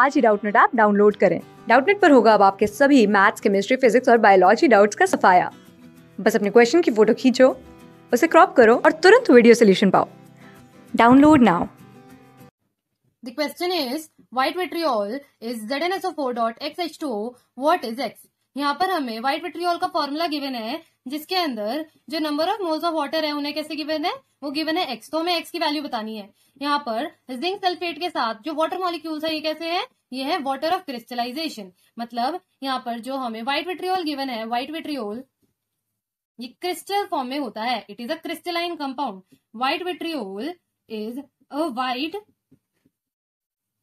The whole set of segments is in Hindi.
आज ही डाउटनेट ऐप डाउनलोड करें डाउटनेट पर होगा अब आपके सभी मैथ्स केमिस्ट्री फिजिक्स और बायोलॉजी डाउट्स का सफाया बस अपने क्वेश्चन की फोटो खींचो उसे क्रॉप करो और तुरंत वीडियो सोल्यूशन पाओ download now the question is white vitriol is ZnSO4.xH2O what is X यहाँ पर हमें व्हाइट पेट्रियोल का फॉर्मूला गिवन है जिसके अंदर जो number of moles of water है उन्हें कैसे गिवन है वो गिवन है एक्स तो हमें एक्स की वैल्यू बतानी है यहाँ पर जिंक सल्फेट के साथ जो वाटर मॉलिक्यूल्स है ये कैसे है ये है वाटर ऑफ क्रिस्टलाइजेशन मतलब यहाँ पर जो हमें व्हाइट पेट्रियोल गिवन है व्हाइट पेट्रियोल ये क्रिस्टल फॉर्म में होता है it is a crystalline compound white vitriol is a white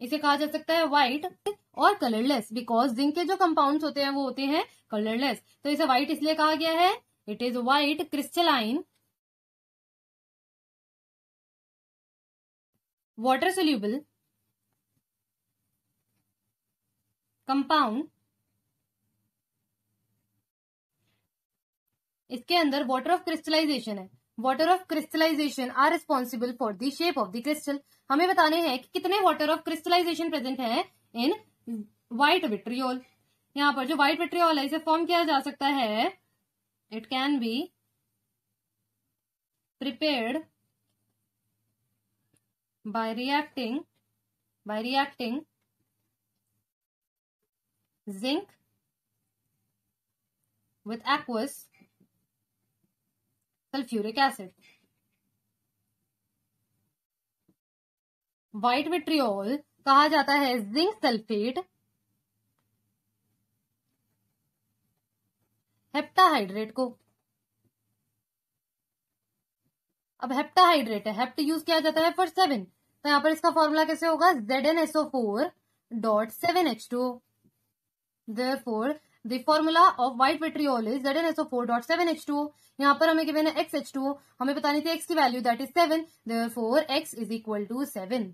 इसे कहा जा सकता है व्हाइट और कलरलेस बिकॉज जिंक के जो कंपाउंड होते हैं वो होते हैं कलरलेस तो इसे व्हाइट इसलिए कहा गया है it is white crystalline water soluble compound इसके अंदर वॉटर ऑफ क्रिस्टलाइजेशन है water of crystallisation are responsible for the shape of the crystal हमें बताने हैं कि कितने वाटर ऑफ क्रिस्टलाइजेशन प्रेजेंट है इन व्हाइट विट्रियोल यहां पर जो व्हाइट विट्रियोल है इसे फॉर्म किया जा सकता है it can be prepared by reacting by reacting zinc with aqueous sulphuric acid white vitriol कहा जाता है जिंक सल्फेट हेप्टाहाइड्रेट को अब हेप्टाहाइड्रेट है हेप्ट यूज किया जाता है फॉर सेवन तो यहां पर इसका फॉर्मूला कैसे होगा Z N S O four dot seven H two therefore the formula of white vitriol is Z N S O four dot seven H two यहाँ पर हमें गिवन है एक्स एच टू हमें बतानी थी एक्स की value that is seven therefore X is equal to seven